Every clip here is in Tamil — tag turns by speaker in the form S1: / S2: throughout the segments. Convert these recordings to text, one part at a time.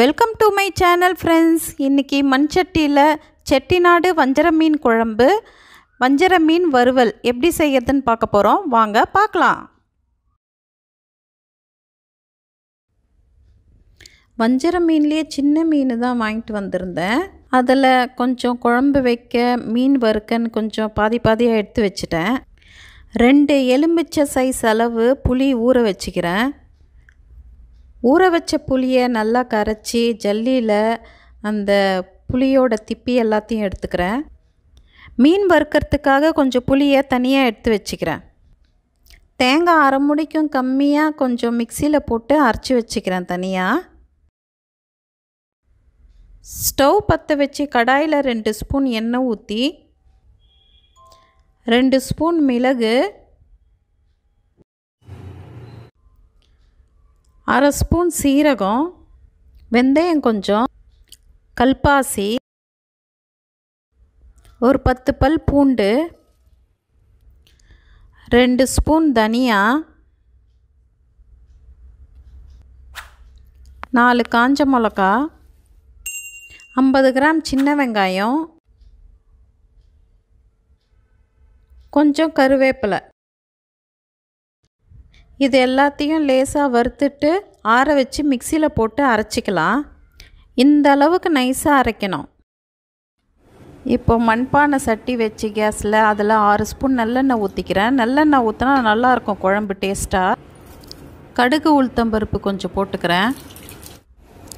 S1: welcome to my channel friends இன்றைக்கி மண்சட்டியில் செட்டிநாடு வஞ்சர மீன் குழம்பு வஞ்சர மீன் வறுவல் எப்படி செய்கிறதுன்னு பார்க்க போகிறோம் வாங்க பார்க்கலாம் வஞ்சர மீன்லேயே சின்ன மீன் தான் வாங்கிட்டு வந்திருந்தேன் அதில் கொஞ்சம் குழம்பு வைக்க மீன் வறுக்கன்னு கொஞ்சம் பாதி பாதியாக எடுத்து வச்சுட்டேன் ரெண்டு எலுமிச்சை சைஸ் அளவு புளி ஊற வச்சுக்கிறேன் ஊற வச்ச புளியை நல்லா கரைச்சி ஜல்லியில் அந்த புளியோட திப்பி எல்லாத்தையும் எடுத்துக்கிறேன் மீன் வறுக்கிறதுக்காக கொஞ்சம் புளியை தனியாக எடுத்து வச்சுக்கிறேன் தேங்காய் அரை முடிக்கும் கம்மியாக கொஞ்சம் மிக்சியில் போட்டு அரைச்சி வச்சுக்கிறேன் தனியாக ஸ்டவ் பற்ற வச்சு கடாயில் ரெண்டு ஸ்பூன் எண்ணெய் ஊற்றி ரெண்டு ஸ்பூன் மிளகு அரை ஸ்பூன் சீரகம் வெந்தயம் கொஞ்சம் கல்பாசி ஒரு பத்து பல் பூண்டு ரெண்டு ஸ்பூன் தனியா நாலு காஞ்ச மிளகா ஐம்பது கிராம் சின்ன வெங்காயம் கொஞ்சம் கருவேப்பிலை இது எல்லாத்தையும் லேசாக வறுத்துட்டு ஆற வச்சு மிக்சியில் போட்டு அரைச்சிக்கலாம் இந்த அளவுக்கு நைஸாக அரைக்கணும் இப்போ மண்பானை சட்டி வச்சு கேஸில் அதில் ஆறு ஸ்பூன் நல்லெண்ணெய் ஊற்றிக்கிறேன் நல்லெண்ணெய் ஊற்றினா நல்லாயிருக்கும் குழம்பு டேஸ்ட்டாக கடுகு உளுத்தம்பருப்பு கொஞ்சம் போட்டுக்கிறேன்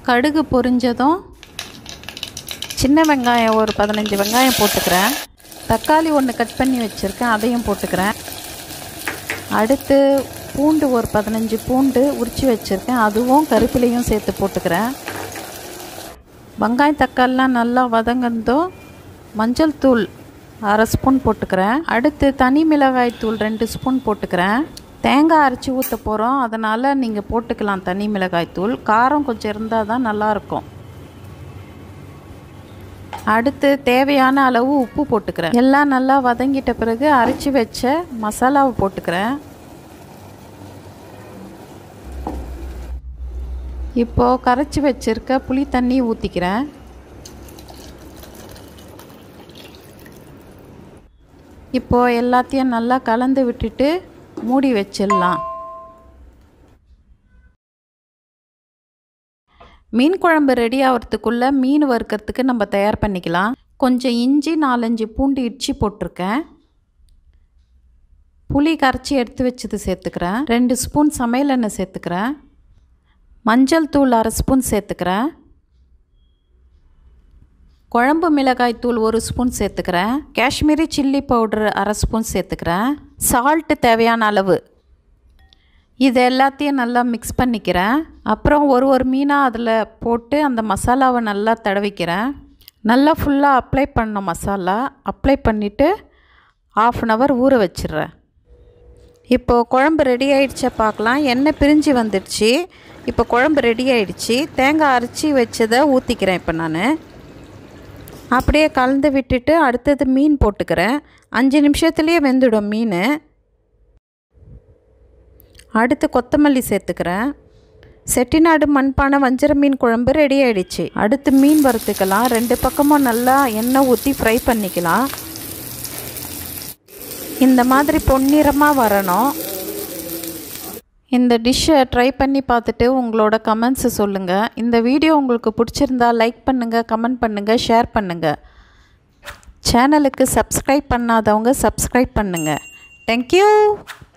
S1: கடுகு பொரிஞ்சதும் சின்ன வெங்காயம் ஒரு பதினஞ்சு வெங்காயம் போட்டுக்கிறேன் தக்காளி ஒன்று கட் பண்ணி வச்சுருக்கேன் அதையும் போட்டுக்கிறேன் அடுத்து பூண்டு ஒரு பதினஞ்சு பூண்டு உரித்து வச்சுருக்கேன் அதுவும் கருப்பிலையும் சேர்த்து போட்டுக்கிறேன் வெங்காயம் தக்காளிலாம் நல்லா வதங்கந்தோ மஞ்சள் தூள் அரை ஸ்பூன் போட்டுக்கிறேன் அடுத்து தனி மிளகாய் தூள் ரெண்டு ஸ்பூன் போட்டுக்கிறேன் தேங்காய் அரைச்சி ஊற்ற போகிறோம் அதனால் நீங்கள் போட்டுக்கலாம் தனி மிளகாய் தூள் காரம் கொஞ்சம் இருந்தால் தான் நல்லாயிருக்கும் அடுத்து தேவையான அளவு உப்பு போட்டுக்கிறேன் எல்லாம் நல்லா வதங்கிட்ட பிறகு அரைச்சி வச்ச மசாலாவை போட்டுக்கிறேன் இப்போது கரைச்சி வச்சுருக்க புளி தண்ணி ஊற்றிக்கிறேன் இப்போது எல்லாத்தையும் நல்லா கலந்து விட்டுட்டு மூடி வச்சிடலாம் மீன் குழம்பு ரெடி ஆகிறதுக்குள்ளே மீன் வறுக்கிறதுக்கு நம்ம தயார் பண்ணிக்கலாம் கொஞ்சம் இஞ்சி நாலஞ்சு பூண்டு இடிச்சு போட்டிருக்கேன் புளி கரைச்சி எடுத்து வச்சது சேர்த்துக்கிறேன் ரெண்டு ஸ்பூன் சமையல் எண்ணெய் சேர்த்துக்கிறேன் மஞ்சள் தூள் அரை ஸ்பூன் சேர்த்துக்கிறேன் குழம்பு மிளகாய் தூள் ஒரு ஸ்பூன் சேர்த்துக்கிறேன் காஷ்மீரி சில்லி பவுடர் அரை ஸ்பூன் சேர்த்துக்கிறேன் சால்ட்டு தேவையான அளவு இது எல்லாத்தையும் நல்லா மிக்ஸ் பண்ணிக்கிறேன் அப்புறம் ஒரு ஒரு மீனாக அதில் போட்டு அந்த மசாலாவை நல்லா தடவிக்கிறேன் நல்லா ஃபுல்லாக அப்ளை பண்ண மசாலா அப்ளை பண்ணிவிட்டு ஆஃப் அன் ஹவர் ஊற வச்சிடுறேன் இப்போது குழம்பு ரெடி ஆயிடுச்சா பார்க்கலாம் எண்ணெய் பிரிஞ்சு வந்துடுச்சு இப்போ குழம்பு ரெடி ஆயிடுச்சு தேங்காய் அரைச்சி வச்சதை ஊற்றிக்கிறேன் இப்போ நான் அப்படியே கலந்து விட்டுட்டு அடுத்தது மீன் போட்டுக்கிறேன் அஞ்சு நிமிஷத்துலேயே வெந்துடும் மீன் அடுத்து கொத்தமல்லி சேர்த்துக்கிறேன் செட்டிநாடு மண்பானை வஞ்சிர மீன் குழம்பு ரெடி ஆயிடுச்சு அடுத்து மீன் வறுத்துக்கலாம் ரெண்டு பக்கமும் நல்லா எண்ணெய் ஊற்றி ஃப்ரை பண்ணிக்கலாம் இந்த மாதிரி பொன்னிறமாக வரணும் இந்த டிஷ்ஷை ட்ரை பண்ணி பார்த்துட்டு உங்களோட கமெண்ட்ஸை சொல்லுங்கள் இந்த வீடியோ உங்களுக்கு பிடிச்சிருந்தா லைக் பண்ணுங்கள் கமெண்ட் பண்ணுங்கள் ஷேர் பண்ணுங்கள் சேனலுக்கு சப்ஸ்கிரைப் பண்ணாதவங்க சப்ஸ்கிரைப் பண்ணுங்கள் தேங்க்யூ